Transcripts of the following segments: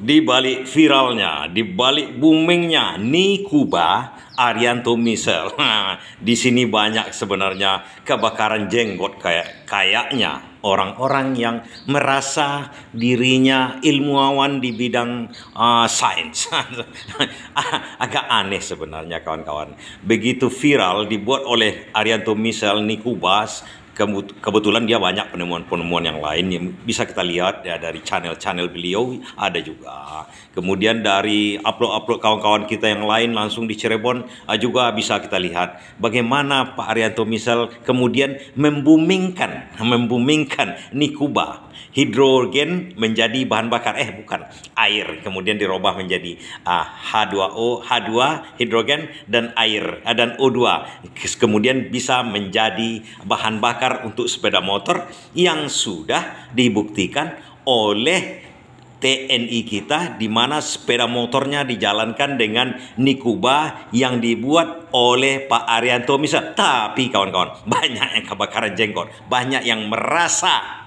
di balik viralnya, di balik boomingnya Nikuba Arianto Misel. di sini banyak sebenarnya kebakaran jenggot kayak kayaknya orang-orang yang merasa dirinya ilmuwan di bidang uh, sains. Ah, agak aneh sebenarnya kawan-kawan. Begitu viral dibuat oleh Arianto Misel Nikubas kebetulan dia banyak penemuan-penemuan yang lain yang bisa kita lihat ya dari channel-channel beliau ada juga. Kemudian dari upload-upload kawan-kawan kita yang lain langsung di Cirebon ah, juga bisa kita lihat bagaimana Pak Arianto misal kemudian membumingkan membumingkan nikuba hidrogen menjadi bahan bakar eh bukan air kemudian dirubah menjadi uh, H2O H2 hidrogen dan air uh, dan O2 kemudian bisa menjadi bahan bakar bakar untuk sepeda motor yang sudah dibuktikan oleh TNI kita di mana sepeda motornya dijalankan dengan nikuba yang dibuat oleh Pak Arianto Misa. Tapi kawan-kawan, banyak yang kebakaran jenggot, banyak yang merasa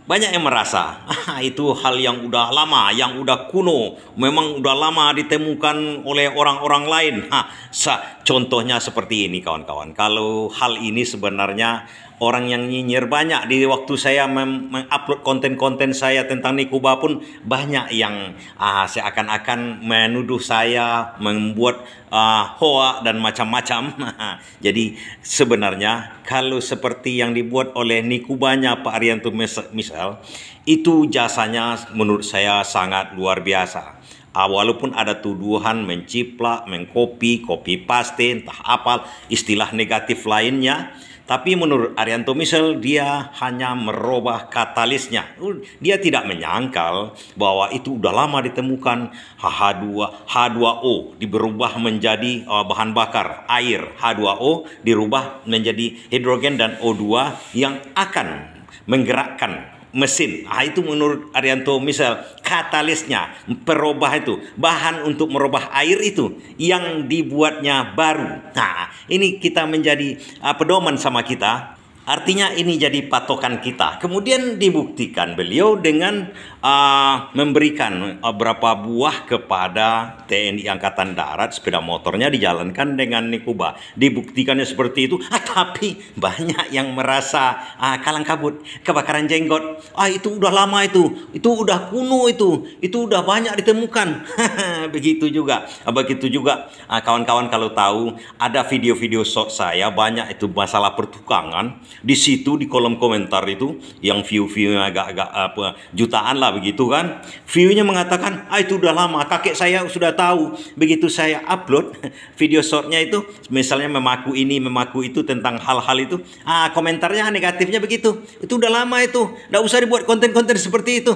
banyak yang merasa ah, itu hal yang udah lama, yang udah kuno, memang udah lama ditemukan oleh orang-orang lain. Nah, contohnya seperti ini kawan-kawan. Kalau hal ini sebenarnya orang yang nyinyir banyak di waktu saya mengupload konten-konten saya tentang Nikuba pun banyak yang ah, seakan-akan menuduh saya membuat uh, hoa dan macam-macam. Jadi sebenarnya kalau seperti yang dibuat oleh Nikubanya Pak Arianto misal itu jasanya menurut saya sangat luar biasa. Uh, walaupun ada tuduhan menciplak, mengkopi, kopi paste, entah apa istilah negatif lainnya, tapi menurut Arianto Misel, dia hanya merubah katalisnya. Uh, dia tidak menyangkal bahwa itu sudah lama ditemukan H2, H2O diberubah menjadi uh, bahan bakar air. H2O dirubah menjadi hidrogen dan O2 yang akan menggerakkan mesin. Ah, itu menurut Arianto misal katalisnya perubah itu bahan untuk merubah air itu yang dibuatnya baru. Nah ini kita menjadi uh, pedoman sama kita Artinya ini jadi patokan kita. Kemudian dibuktikan beliau dengan uh, memberikan beberapa ah, buah kepada TNI Angkatan Darat sepeda motornya dijalankan dengan Nikuba. Dibuktikannya seperti itu. Ah, tapi banyak yang merasa ah, kalang kabut, kebakaran jenggot. Ah itu udah lama itu, itu udah kuno itu, itu udah banyak ditemukan. begitu juga, ah, begitu juga kawan-kawan ah, kalau tahu ada video-video sok saya banyak itu masalah pertukangan di situ di kolom komentar itu yang view-viewnya agak-agak apa jutaan lah begitu kan. Viewnya mengatakan, "Ah itu udah lama, kakek saya sudah tahu." Begitu saya upload video shortnya itu misalnya memaku ini, memaku itu tentang hal-hal itu, ah komentarnya negatifnya begitu. Itu udah lama itu. nggak usah dibuat konten-konten seperti itu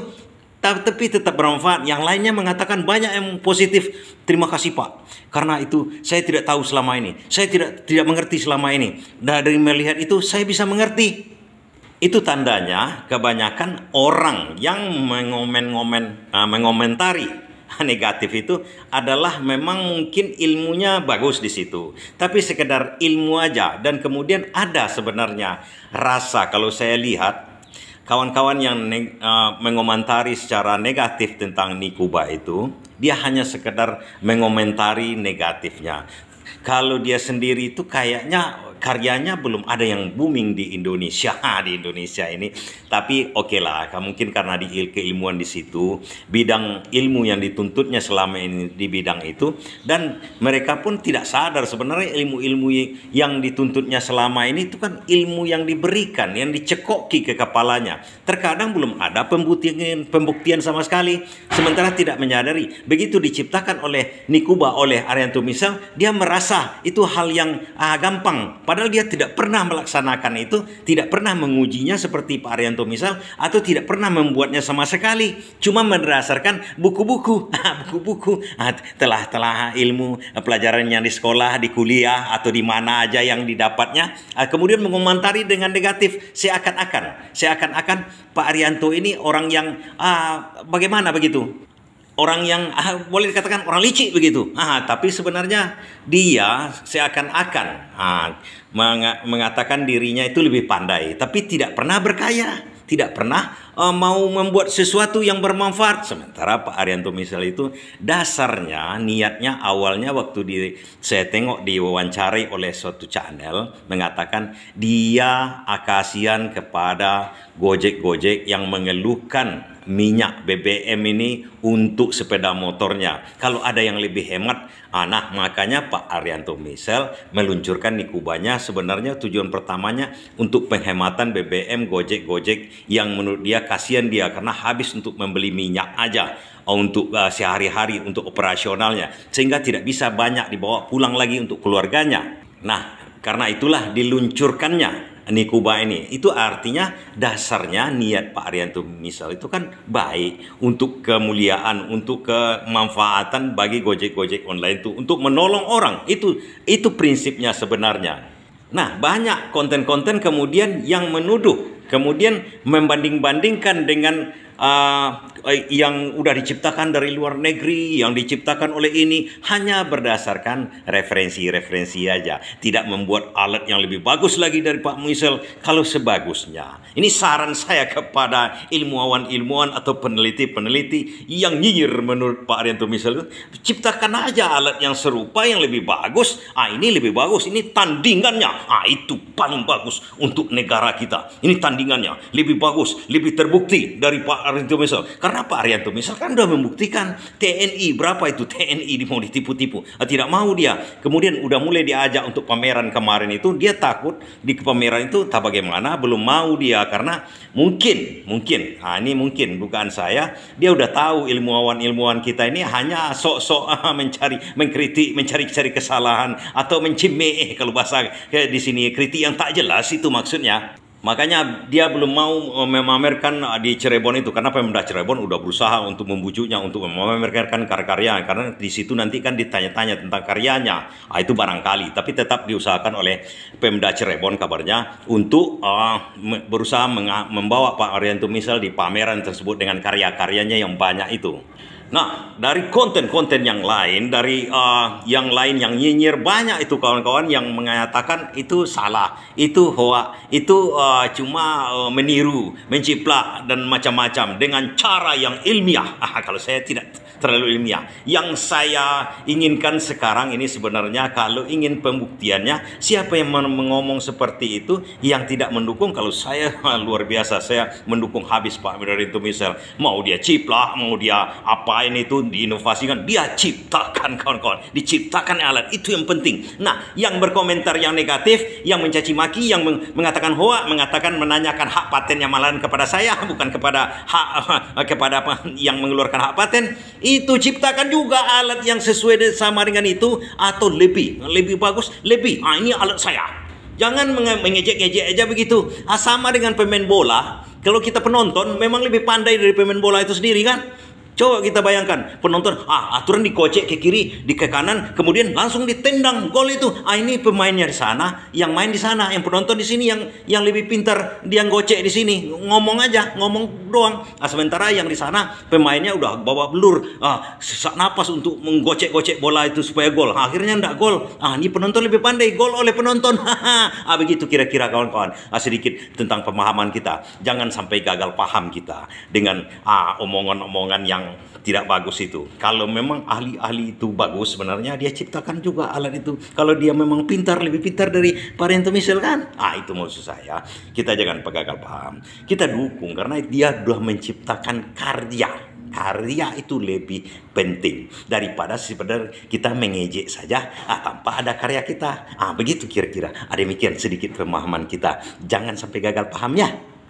tapi tetap bermanfaat. Yang lainnya mengatakan banyak yang positif. Terima kasih Pak. Karena itu saya tidak tahu selama ini. Saya tidak tidak mengerti selama ini. Nah, dari melihat itu saya bisa mengerti. Itu tandanya kebanyakan orang yang mengomen-ngomen uh, mengomentari negatif itu adalah memang mungkin ilmunya bagus di situ, tapi sekedar ilmu aja dan kemudian ada sebenarnya rasa kalau saya lihat kawan-kawan yang uh, mengomentari secara negatif tentang Nikuba itu, dia hanya sekedar mengomentari negatifnya. Kalau dia sendiri itu kayaknya karyanya belum ada yang booming di Indonesia ah, di Indonesia ini tapi oke okay lah mungkin karena di il keilmuan di situ bidang ilmu yang dituntutnya selama ini di bidang itu dan mereka pun tidak sadar sebenarnya ilmu-ilmu yang dituntutnya selama ini itu kan ilmu yang diberikan yang dicekoki ke kepalanya terkadang belum ada pembuktian pembuktian sama sekali sementara tidak menyadari begitu diciptakan oleh Nikuba oleh Arianto misal dia merasa itu hal yang ah, gampang Padahal dia tidak pernah melaksanakan itu, tidak pernah mengujinya seperti Pak Arianto misal, atau tidak pernah membuatnya sama sekali. Cuma mendasarkan buku-buku, ah, buku-buku, telah-telah ilmu, eh, pelajaran yang di sekolah, di kuliah, atau di mana aja yang didapatnya. Ah, kemudian mengomentari dengan negatif, seakan-akan, seakan-akan Pak Arianto ini orang yang ah, bagaimana begitu? orang yang ah, boleh dikatakan orang licik begitu. Ah, tapi sebenarnya dia seakan-akan ah, mengatakan dirinya itu lebih pandai, tapi tidak pernah berkaya tidak pernah uh, mau membuat sesuatu yang bermanfaat. Sementara Pak Arianto misal itu dasarnya niatnya awalnya waktu di saya tengok diwawancari oleh suatu channel mengatakan dia akasian kepada Gojek-Gojek yang mengeluhkan minyak BBM ini untuk sepeda motornya. Kalau ada yang lebih hemat, ah, nah, makanya Pak Arianto Misel meluncurkan nikubanya sebenarnya tujuan pertamanya untuk penghematan BBM Gojek-Gojek yang menurut dia kasihan dia karena habis untuk membeli minyak aja uh, untuk uh, sehari-hari untuk operasionalnya sehingga tidak bisa banyak dibawa pulang lagi untuk keluarganya. Nah, karena itulah diluncurkannya Nikuba ini. Itu artinya dasarnya niat Pak Arianto misal itu kan baik untuk kemuliaan, untuk kemanfaatan bagi Gojek-Gojek online itu untuk menolong orang. Itu itu prinsipnya sebenarnya. Nah, banyak konten-konten kemudian yang menuduh Kemudian membanding-bandingkan dengan uh, Eh, yang udah diciptakan dari luar negeri, yang diciptakan oleh ini hanya berdasarkan referensi-referensi aja, tidak membuat alat yang lebih bagus lagi dari Pak Muisel kalau sebagusnya. Ini saran saya kepada ilmuwan-ilmuwan atau peneliti-peneliti yang nyinyir menurut Pak Arianto Muisel, ciptakan aja alat yang serupa yang lebih bagus. Ah ini lebih bagus, ini tandingannya. Ah itu paling bagus untuk negara kita. Ini tandingannya lebih bagus, lebih terbukti dari Pak Arianto Muisel. Karena Kenapa Arianto misalkan udah membuktikan TNI berapa itu TNI di mau ditipu-tipu. Ah, tidak mau dia. Kemudian udah mulai diajak untuk pameran kemarin itu dia takut di pameran itu tak bagaimana belum mau dia karena mungkin mungkin nah, ini mungkin bukan saya dia udah tahu ilmuwan-ilmuwan kita ini hanya sok-sok ah, mencari mengkritik mencari-cari kesalahan atau mencimeh kalau bahasa kayak di sini kritik yang tak jelas itu maksudnya Makanya dia belum mau eh, memamerkan eh, di Cirebon itu karena Pemda Cirebon udah berusaha untuk membujuknya untuk memamerkan karya-karya karena di situ nanti kan ditanya-tanya tentang karyanya. Ah, itu barangkali, tapi tetap diusahakan oleh Pemda Cirebon kabarnya untuk uh, berusaha membawa Pak Arianto misal di pameran tersebut dengan karya-karyanya yang banyak itu. Nah, dari konten-konten yang lain, dari uh, yang lain yang nyinyir banyak itu kawan-kawan yang mengatakan itu salah, itu hoa, itu uh, cuma uh, meniru, menciplak dan macam-macam dengan cara yang ilmiah. Ah, kalau saya tidak terlalu ilmiah. Yang saya inginkan sekarang ini sebenarnya kalau ingin pembuktiannya, siapa yang mengomong seperti itu yang tidak mendukung? Kalau saya luar biasa, saya mendukung habis Pak Amir itu misal mau dia ciplah, mau dia apa apain itu diinovasikan, dia ciptakan kawan-kawan, diciptakan alat itu yang penting. Nah, yang berkomentar yang negatif, yang mencaci maki, yang mengatakan hoa, mengatakan menanyakan hak patennya malahan kepada saya bukan kepada hak kepada yang mengeluarkan hak paten itu ciptakan juga alat yang sesuai sama dengan itu atau lebih lebih bagus lebih ah ini alat saya jangan mengejek-ngejek aja begitu ah, sama dengan pemain bola kalau kita penonton memang lebih pandai dari pemain bola itu sendiri kan Coba kita bayangkan penonton ah aturan dikocek ke kiri, di ke kanan, kemudian langsung ditendang gol itu. Ah ini pemainnya di sana, yang main di sana, yang penonton di sini yang yang lebih pintar dia gocek di sini. Ngomong aja, ngomong doang. Ah sementara yang di sana pemainnya udah bawa belur, ah sesak napas untuk menggocek-gocek bola itu supaya gol. Ah, akhirnya ndak gol. Ah ini penonton lebih pandai, gol oleh penonton. ah begitu kira-kira kawan-kawan. Ah sedikit tentang pemahaman kita. Jangan sampai gagal paham kita dengan ah omongan-omongan yang yang tidak bagus itu. Kalau memang ahli-ahli itu bagus sebenarnya dia ciptakan juga alat itu. Kalau dia memang pintar lebih pintar dari parento misal kan? Ah itu maksud saya. Kita jangan pegagal paham. Kita dukung karena dia sudah menciptakan karya. Karya itu lebih penting daripada sebenarnya kita mengejek saja ah, tanpa ada karya kita. Ah begitu kira-kira. Ada demikian sedikit pemahaman kita. Jangan sampai gagal paham ya.